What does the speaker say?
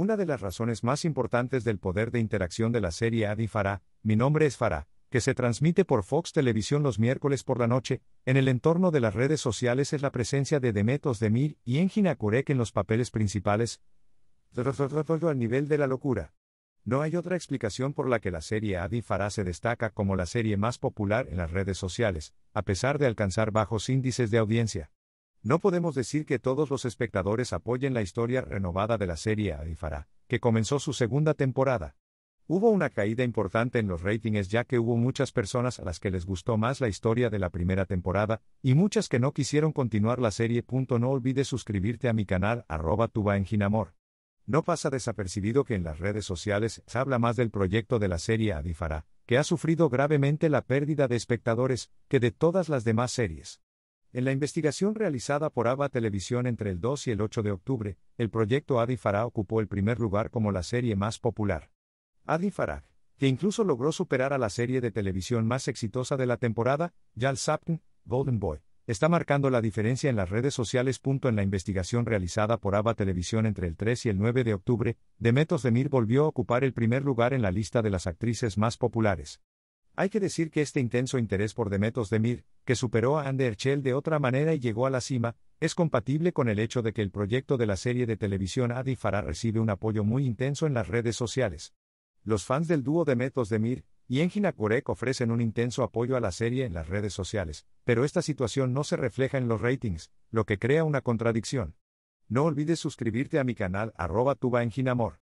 Una de las razones más importantes del poder de interacción de la serie Adi Farah, Mi nombre es Farah, que se transmite por Fox Televisión los miércoles por la noche, en el entorno de las redes sociales es la presencia de Demetos Demir y Engin Kurek en los papeles principales, al nivel de la locura. No hay otra explicación por la que la serie Adi Farah se destaca como la serie más popular en las redes sociales, a pesar de alcanzar bajos índices de audiencia. No podemos decir que todos los espectadores apoyen la historia renovada de la serie Adifara, que comenzó su segunda temporada. Hubo una caída importante en los ratings ya que hubo muchas personas a las que les gustó más la historia de la primera temporada, y muchas que no quisieron continuar la serie. No olvides suscribirte a mi canal arroba tuba en No pasa desapercibido que en las redes sociales se habla más del proyecto de la serie Adifara, que ha sufrido gravemente la pérdida de espectadores, que de todas las demás series. En la investigación realizada por ABBA Televisión entre el 2 y el 8 de octubre, el proyecto Adi Farah ocupó el primer lugar como la serie más popular. Adi Farah, que incluso logró superar a la serie de televisión más exitosa de la temporada, Jal Sapn, Golden Boy, está marcando la diferencia en las redes sociales. En la investigación realizada por ABBA Televisión entre el 3 y el 9 de octubre, Demetos Demir volvió a ocupar el primer lugar en la lista de las actrices más populares. Hay que decir que este intenso interés por Demetos Demir, que superó a Ander de otra manera y llegó a la cima, es compatible con el hecho de que el proyecto de la serie de televisión Adi Farah recibe un apoyo muy intenso en las redes sociales. Los fans del dúo Demetos Demir y Engin Kurek ofrecen un intenso apoyo a la serie en las redes sociales, pero esta situación no se refleja en los ratings, lo que crea una contradicción. No olvides suscribirte a mi canal arroba tuba